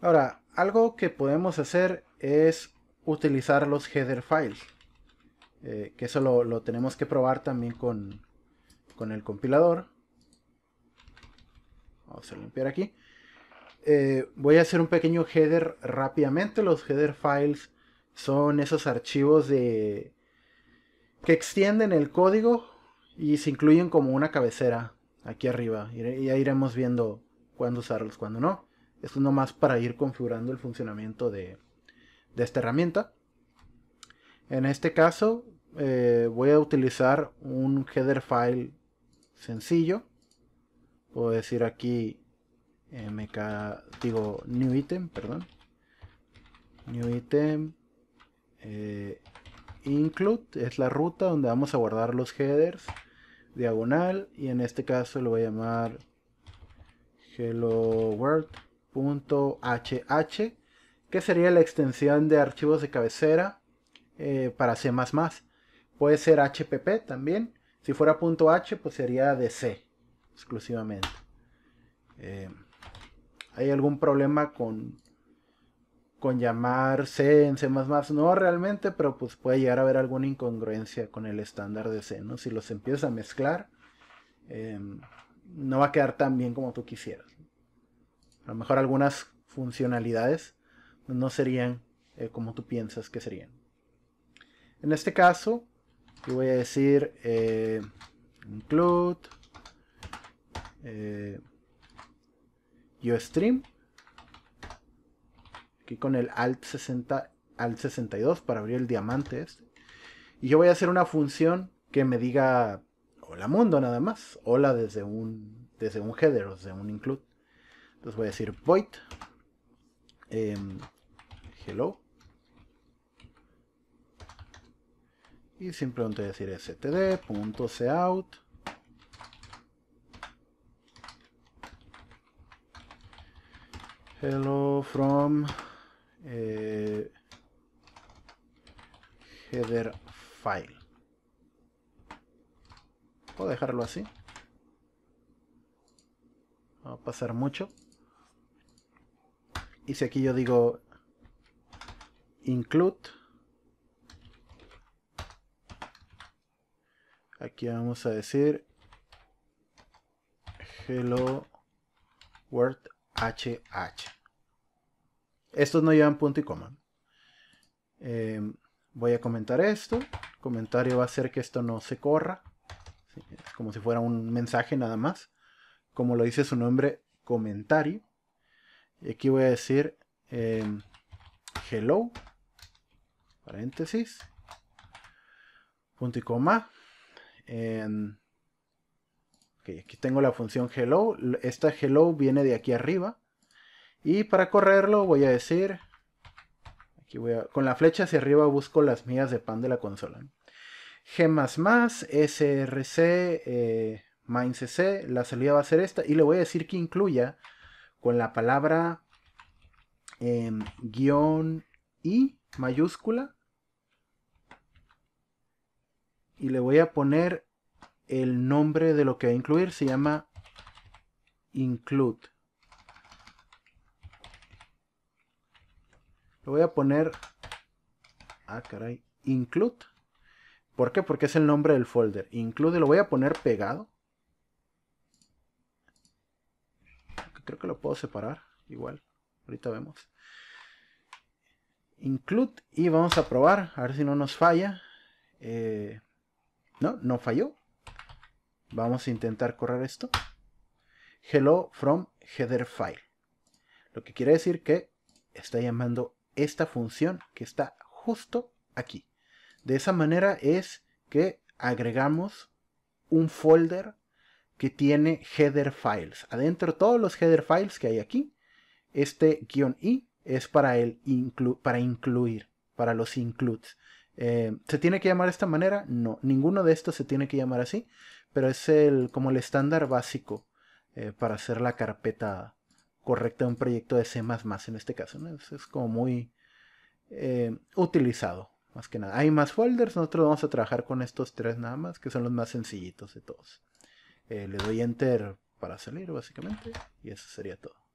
Ahora, algo que podemos hacer es utilizar los header files. Eh, que eso lo, tenemos que probar también con, el compilador. Vamos a limpiar aquí. Eh, voy a hacer un pequeño header rápidamente. Los header files son esos archivos de que extienden el código y se incluyen como una cabecera aquí arriba. Y ya iremos viendo cuándo usarlos, cuándo no. Esto es nomás para ir configurando el funcionamiento de, esta herramienta. En este caso eh, voy a utilizar un header file sencillo. Puedo decir aquí eh, mk, digo new item, perdón. New item eh, include es la ruta donde vamos a guardar los headers diagonal y en este caso lo voy a llamar hello world .hh, que sería la extensión de archivos de cabecera eh, para C++. Puede ser HPP también. Si fuera .h, pues sería de C exclusivamente. Eh, ¿Hay algún problema con, con llamar C en C++? No realmente, pero pues puede llegar a haber alguna incongruencia con el estándar de C, ¿no? Si los empiezas a mezclar, eh, no va a quedar tan bien como tú quisieras. A lo mejor algunas funcionalidades no serían eh, como tú piensas que serían. En este caso, yo voy a decir eh, include eh, stream. Aquí con el alt 62 para abrir el diamante este. Y yo voy a hacer una función que me diga hola mundo nada más. Hola desde un, desde un header, desde un include. Entonces voy a decir void em, hello. Y simplemente decir std.cout hello from eh, header file. o dejarlo así. No va a pasar mucho. Y si aquí yo digo include, aquí vamos a decir hello word hh. Estos no llevan punto y coma. Em, voy a comentar esto. comentario va a ser que esto no se corra. como si fuera un mensaje nada más. Como lo dice su nombre, comentario. Y aquí voy a decir em, hello, paréntesis, punto y coma. En, aquí tengo la función hello. Esta hello viene de aquí arriba. Y para correrlo voy a decir, aquí voy a, con la flecha hacia arriba busco las mías de pan de la consola. G++, src, eh, maincc, la salida va a ser esta. Y le voy a decir que incluya con la palabra em, guión I mayúscula. Y le voy a poner el nombre de lo que va a incluir. Se llama include. Le voy a poner... Ah, caray. Include. ¿Por qué? Porque es el nombre del folder. Include lo voy a poner pegado. creo que lo puedo separar igual. Ahorita vemos. Include y vamos a probar a ver si no nos falla. Eh, no, no falló. Vamos a intentar correr esto. Hello from header file. Lo que quiere decir que está llamando esta función que está justo aquí. De esa manera es que agregamos un folder que tiene header files. Adentro todos los header files que hay aquí, este guión i es para, el para incluir, para los includes. Eh, ¿Se tiene que llamar de esta manera? No, ninguno de estos se tiene que llamar así, pero es el, como el estándar básico eh, para hacer la carpeta correcta de un proyecto de C++ en este caso. Es, como muy eh, utilizado, más que nada. Hay más folders, nosotros vamos a trabajar con estos tres nada más, que son los más sencillitos de todos. Eh, le doy enter para salir básicamente y eso sería todo.